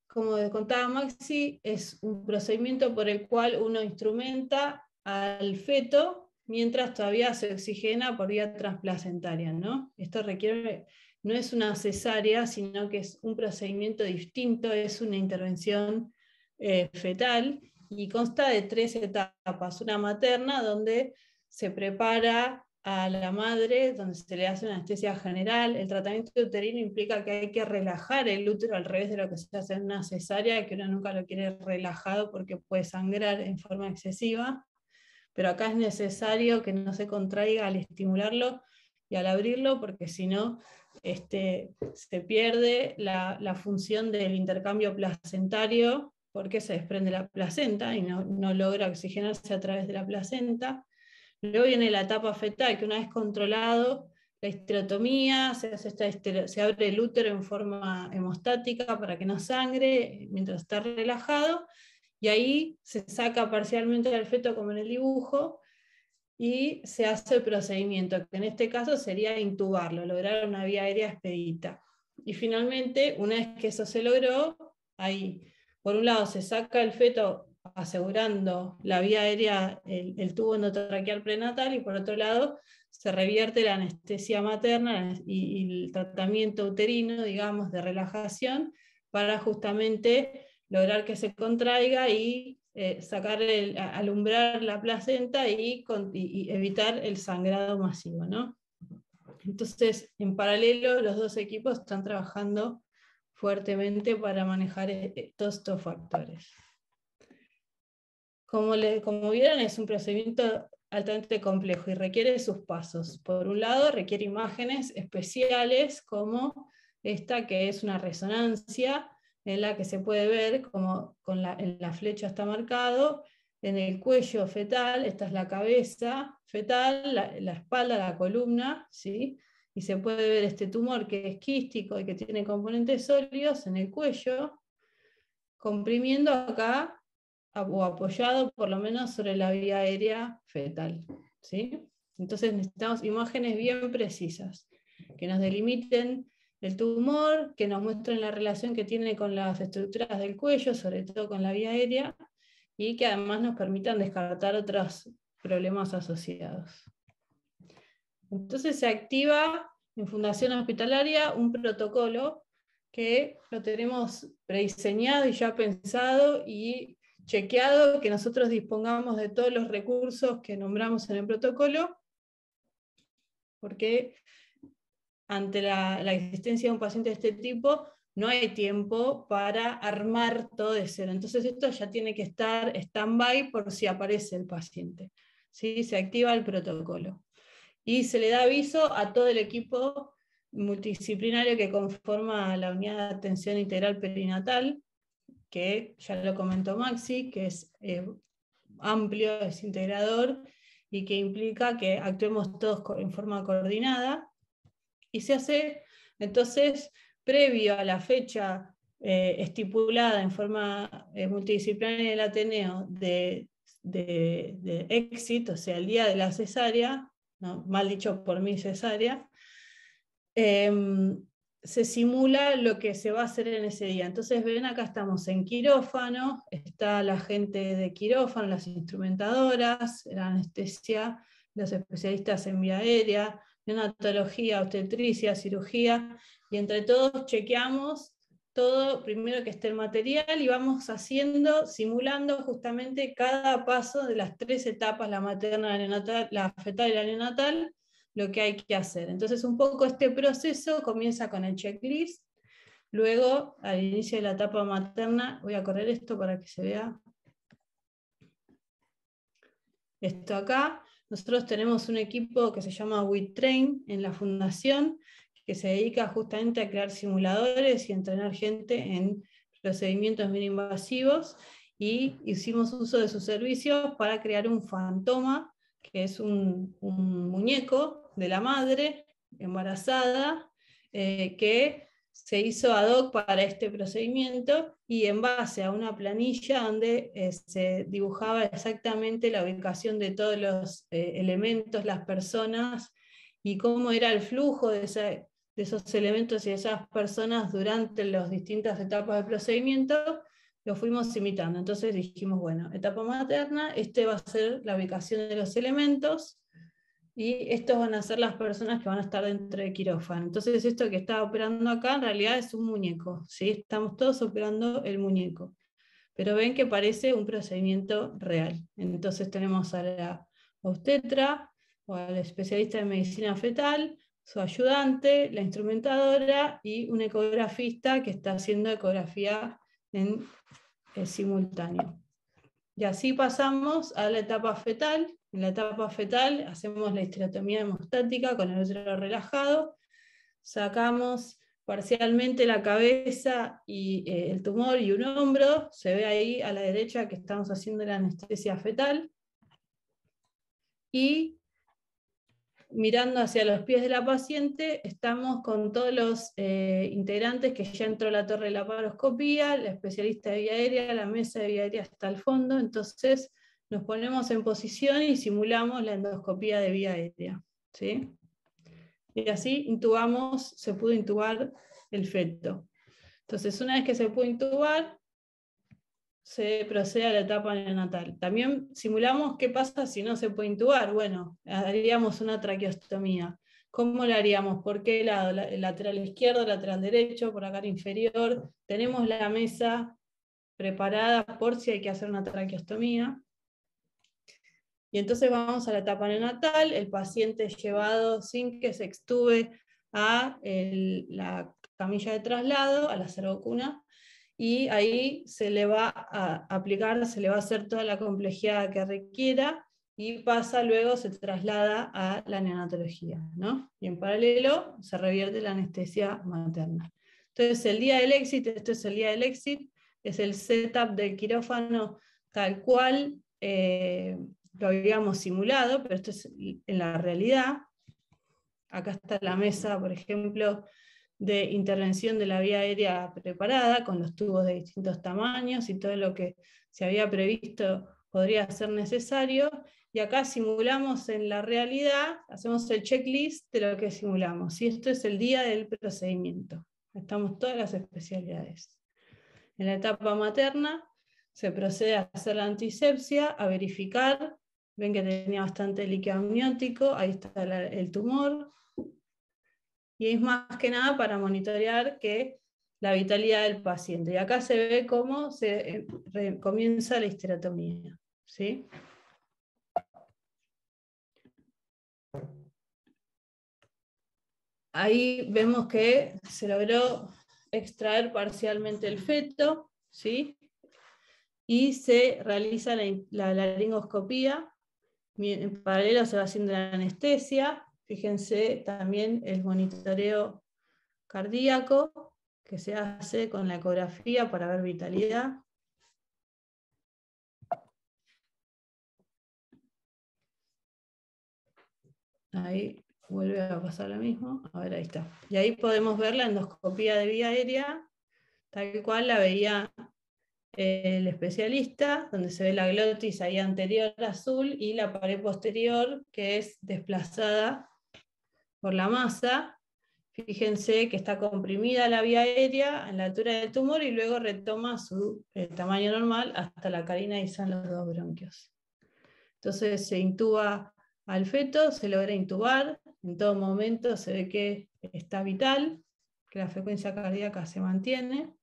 como contaba Maxi, es un procedimiento por el cual uno instrumenta al feto mientras todavía se oxigena por vía transplacentaria. ¿no? Esto requiere, no es una cesárea, sino que es un procedimiento distinto, es una intervención eh, fetal y consta de tres etapas. Una materna donde se prepara a la madre, donde se le hace una anestesia general. El tratamiento uterino implica que hay que relajar el útero al revés de lo que se hace en una cesárea, que uno nunca lo quiere relajado porque puede sangrar en forma excesiva. Pero acá es necesario que no se contraiga al estimularlo y al abrirlo, porque si no, este, se pierde la, función del intercambio placentario, porque se desprende la placenta y no, no logra oxigenarse a través de la placenta Luego viene la etapa fetal, que una vez controlado la esterotomía, se, se abre el útero en forma hemostática para que no sangre mientras está relajado, y ahí se saca parcialmente el feto como en el dibujo, y se hace el procedimiento, que en este caso sería intubarlo, lograr una vía aérea expedita. Y finalmente, una vez que eso se logró, ahí, por un lado, se saca el feto asegurando la vía aérea, el, tubo endotraqueal prenatal y por otro lado se revierte la anestesia materna y, el tratamiento uterino, digamos, de relajación para justamente lograr que se contraiga y eh, sacar el, alumbrar la placenta y, evitar el sangrado masivo. Entonces, en paralelo, los dos equipos están trabajando fuertemente para manejar e, e, estos, dos factores. Como, vieron, es un procedimiento altamente complejo y requiere sus pasos. Por un lado, requiere imágenes especiales como esta que es una resonancia en la que se puede ver como con la, en la flecha está marcado, en el cuello fetal, esta es la cabeza fetal, la, espalda, la columna, ¿sí? y se puede ver este tumor que es quístico y que tiene componentes sólidos en el cuello, comprimiendo acá o apoyado por lo menos sobre la vía aérea fetal. ¿sí? Entonces necesitamos imágenes bien precisas, que nos delimiten el tumor, que nos muestren la relación que tiene con las estructuras del cuello, sobre todo con la vía aérea, y que además nos permitan descartar otros problemas asociados. Entonces se activa en Fundación Hospitalaria un protocolo que lo tenemos prediseñado y ya pensado y chequeado, que nosotros dispongamos de todos los recursos que nombramos en el protocolo, porque ante la, existencia de un paciente de este tipo no hay tiempo para armar todo de cero. Entonces esto ya tiene que estar stand-by por si aparece el paciente. Se activa el protocolo. Y se le da aviso a todo el equipo multidisciplinario que conforma la unidad de atención integral perinatal, que ya lo comentó Maxi, que es eh, amplio, es integrador y que implica que actuemos todos en forma coordinada. Y se hace, entonces, previo a la fecha eh, estipulada en forma eh, multidisciplinaria del Ateneo de, éxito, o sea, el día de la cesárea, mal dicho por mí cesárea, em, se simula lo que se va a hacer en ese día. Entonces, ven, acá estamos en quirófano, está la gente de quirófano, las instrumentadoras, la anestesia, los especialistas en vía aérea, neonatología, obstetricia, cirugía, y entre todos chequeamos todo primero que esté el material y vamos haciendo, simulando justamente cada paso de las tres etapas, la materna, la, neonatal, la fetal y la neonatal, lo que hay que hacer. Entonces, un poco este proceso comienza con el checklist, luego al inicio de la etapa materna, voy a correr esto para que se vea. Esto acá, nosotros tenemos un equipo que se llama WeTrain en la fundación, que se dedica justamente a crear simuladores y entrenar gente en procedimientos invasivos, y hicimos uso de sus servicios para crear un fantoma, que es un muñeco de la madre embarazada eh, que se hizo ad hoc para este procedimiento y en base a una planilla donde eh, se dibujaba exactamente la ubicación de todos los eh, elementos, las personas y cómo era el flujo de, de esos elementos y de esas personas durante las distintas etapas del procedimiento, lo fuimos imitando. Entonces dijimos, bueno, etapa materna, este va a ser la ubicación de los elementos, y estos van a ser las personas que van a estar dentro de quirófano. Entonces, esto que está operando acá en realidad es un muñeco, ¿sí? Estamos todos operando el muñeco, pero ven que parece un procedimiento real. Entonces tenemos a la obstetra o al especialista en medicina fetal, su ayudante, la instrumentadora y un ecografista que está haciendo ecografía en eh, simultáneo. Y así pasamos a la etapa fetal, en la etapa fetal hacemos la histerotomía hemostática con el otro relajado, sacamos parcialmente la cabeza y eh, el tumor y un hombro, se ve ahí a la derecha que estamos haciendo la anestesia fetal, y mirando hacia los pies de la paciente, estamos con todos los eh, integrantes que ya entró la torre de la paroscopía, la especialista de vía aérea, la mesa de vía aérea hasta el fondo, entonces nos ponemos en posición y simulamos la endoscopía de vía aérea. Y así intubamos, se pudo intubar el feto. Entonces, una vez que se pudo intubar, se procede a la etapa neonatal. También simulamos qué pasa si no se puede intubar. Bueno, haríamos una traqueostomía. ¿Cómo la haríamos? ¿Por qué lado? lateral izquierdo, lateral derecho, por acá inferior. Tenemos la mesa preparada por si hay que hacer una traqueostomía. Y entonces vamos a la etapa neonatal, el paciente es llevado sin que se extube a la camilla de traslado, a la cervocuna, y ahí se le va a aplicar, se le va a hacer toda la complejidad que requiera y pasa luego, se traslada a la neonatología, Y en paralelo se revierte la anestesia materna. Entonces el día del éxito, esto es el día del éxito, es el setup del quirófano tal cual eh, lo habíamos simulado, pero esto es en la realidad. Acá está la mesa, por ejemplo, de intervención de la vía aérea preparada, con los tubos de distintos tamaños y todo lo que se había previsto podría ser necesario. Y acá simulamos en la realidad, hacemos el checklist de lo que simulamos. Y esto es el día del procedimiento. Estamos todas las especialidades. En la etapa materna se procede a hacer la antisepsia, a verificar Ven que tenía bastante líquido amniótico, ahí está el tumor. Y es más que nada para monitorear que la vitalidad del paciente. Y acá se ve cómo se eh, comienza la histerotomía. Ahí vemos que se logró extraer parcialmente el feto, y se realiza la, la laringoscopía en paralelo se va haciendo la anestesia, fíjense también el monitoreo cardíaco que se hace con la ecografía para ver vitalidad. Ahí vuelve a pasar lo mismo. A ver, ahí está. Y ahí podemos ver la endoscopía de vía aérea, tal cual la veía el especialista, donde se ve la glotis ahí anterior azul y la pared posterior que es desplazada por la masa. Fíjense que está comprimida la vía aérea en la altura del tumor y luego retoma su tamaño normal hasta la carina y salen los dos bronquios. Entonces se intuba al feto, se logra intubar, en todo momento se ve que está vital, que la frecuencia cardíaca se mantiene.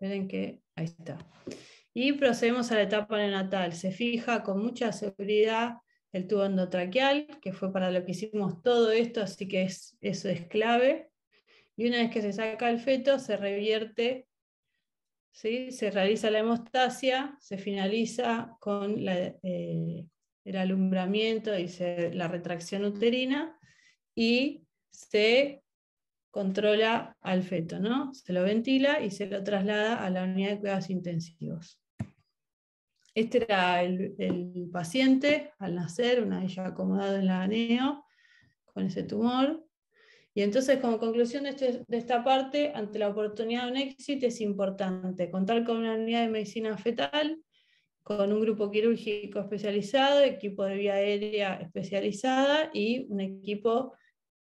Miren que ahí está. Y procedemos a la etapa neonatal. Se fija con mucha seguridad el tubo endotraqueal, que fue para lo que hicimos todo esto, así que eso es clave. Y una vez que se saca el feto, se revierte, ¿sí? se realiza la hemostasia, se finaliza con eh, el alumbramiento y la retracción uterina y se controla al feto, ¿no? Se lo ventila y se lo traslada a la unidad de cuidados intensivos. Este era el, paciente al nacer, una vez ya acomodado en la aneo, con ese tumor. Y entonces, como conclusión este, de, esta parte, ante la oportunidad de un éxito es importante contar con una unidad de medicina fetal, con un grupo quirúrgico especializado, equipo de vía aérea especializada y un equipo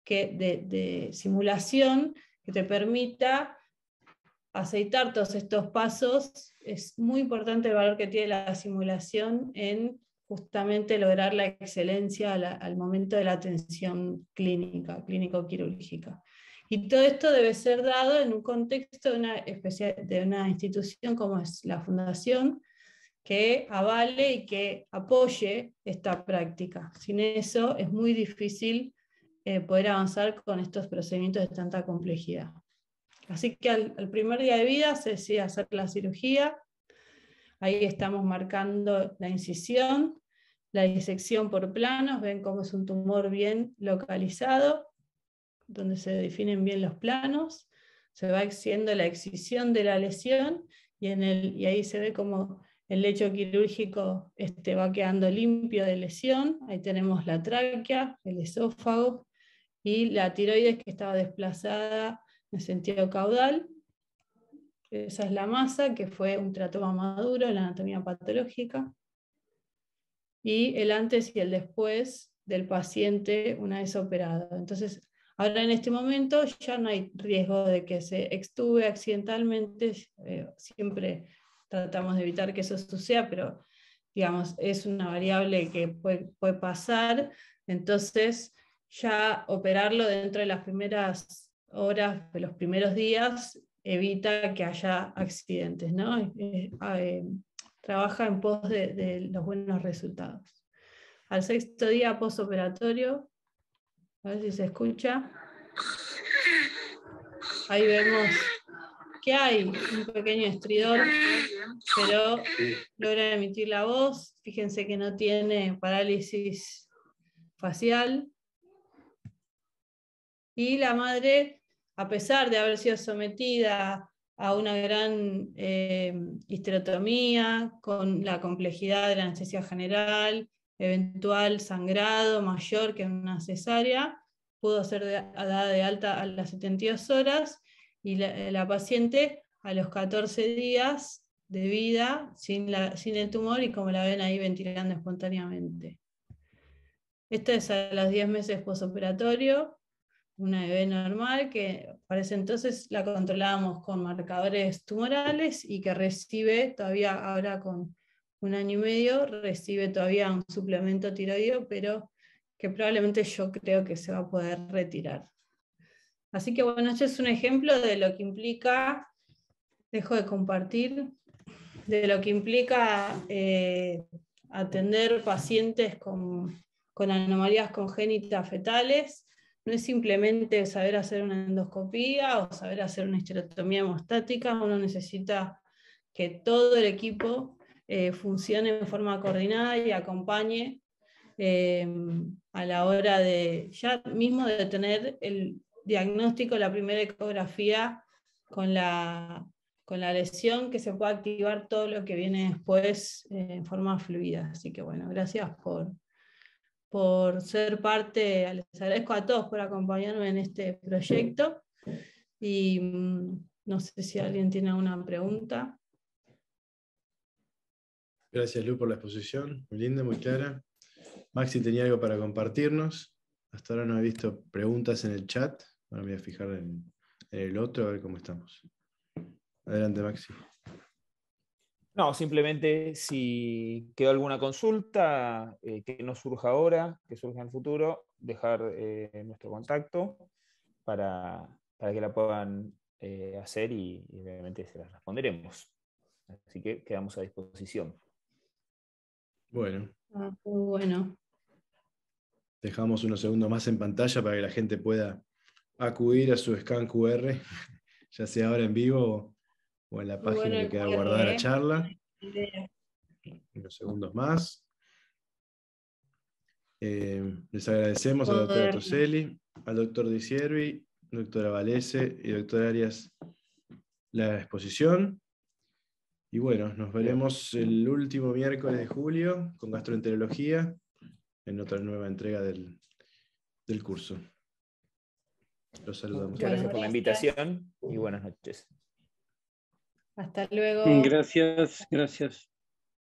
que, de, simulación que te permita aceitar todos estos pasos. Es muy importante el valor que tiene la simulación en justamente lograr la excelencia al, momento de la atención clínica, clínico-quirúrgica. Y todo esto debe ser dado en un contexto una, de una institución como es la Fundación, que avale y que apoye esta práctica. Sin eso es muy difícil eh, poder avanzar con estos procedimientos de tanta complejidad. Así que al, primer día de vida se decide hacer la cirugía. Ahí estamos marcando la incisión, la disección por planos. Ven cómo es un tumor bien localizado, donde se definen bien los planos. Se va haciendo la excisión de la lesión y, ahí se ve cómo el lecho quirúrgico este, va quedando limpio de lesión. Ahí tenemos la tráquea, el esófago, y la tiroides que estaba desplazada en sentido caudal. Esa es la masa, que fue un tratoma maduro, en la anatomía patológica. Y el antes y el después del paciente una vez operado. Entonces, ahora en este momento ya no hay riesgo de que se extube accidentalmente. Eh, siempre tratamos de evitar que eso suceda, pero digamos, es una variable que puede pasar. Entonces, ya operarlo dentro de las primeras horas, de los primeros días, evita que haya accidentes, ¿no? Eh, trabaja en pos de, los buenos resultados. Al sexto día posoperatorio a ver si se escucha. Ahí vemos que hay un pequeño estridor, pero logra emitir la voz. Fíjense que no tiene parálisis facial, y la madre, a pesar de haber sido sometida a una gran eh, histerotomía, con la complejidad de la anestesia general, eventual sangrado mayor que una cesárea, pudo ser dada de alta a las 72 horas y la, paciente a los 14 días de vida sin, sin, el tumor y como la ven ahí ventilando espontáneamente. Esto es a los 10 meses postoperatorio una bebé normal que para ese entonces la controlábamos con marcadores tumorales y que recibe todavía ahora con un año y medio, recibe todavía un suplemento tiroideo, pero que probablemente yo creo que se va a poder retirar. Así que bueno, este es un ejemplo de lo que implica, dejo de compartir, de lo que implica eh, atender pacientes con, con anomalías congénitas fetales no es simplemente saber hacer una endoscopía o saber hacer una esterotomía hemostática, uno necesita que todo el equipo eh, funcione en forma coordinada y acompañe em, a la hora de ya mismo de tener el diagnóstico, la primera ecografía con la, con la lesión, que se pueda activar todo lo que viene después eh, en forma fluida. Así que bueno, gracias por, por ser parte, les agradezco a todos por acompañarme en este proyecto y mm, no sé si alguien tiene alguna pregunta. Gracias Lu por la exposición, muy linda, muy clara. Maxi tenía algo para compartirnos. Hasta ahora no he visto preguntas en el chat. Ahora voy a fijar en, en el otro a ver cómo estamos. Adelante, Maxi. No, simplemente si quedó alguna consulta eh, que no surja ahora, que surja en el futuro, dejar eh, nuestro contacto para, que la puedan eh, hacer y, obviamente se las responderemos. Así que quedamos a disposición. Bueno. Ah, bueno. Dejamos unos segundos más en pantalla para que la gente pueda acudir a su scan QR, ya sea ahora en vivo o en la página que queda guardada la ¿eh? charla. Unos segundos más. Eh, les agradecemos al doctor Toselli, al doctor Di Siervi, doctora Valese y doctor Arias la exposición. Y bueno, nos veremos el último miércoles de julio con gastroenterología en otra nueva entrega del, del curso. Los saludamos. gracias por la invitación y buenas noches. Hasta luego. Gracias, gracias.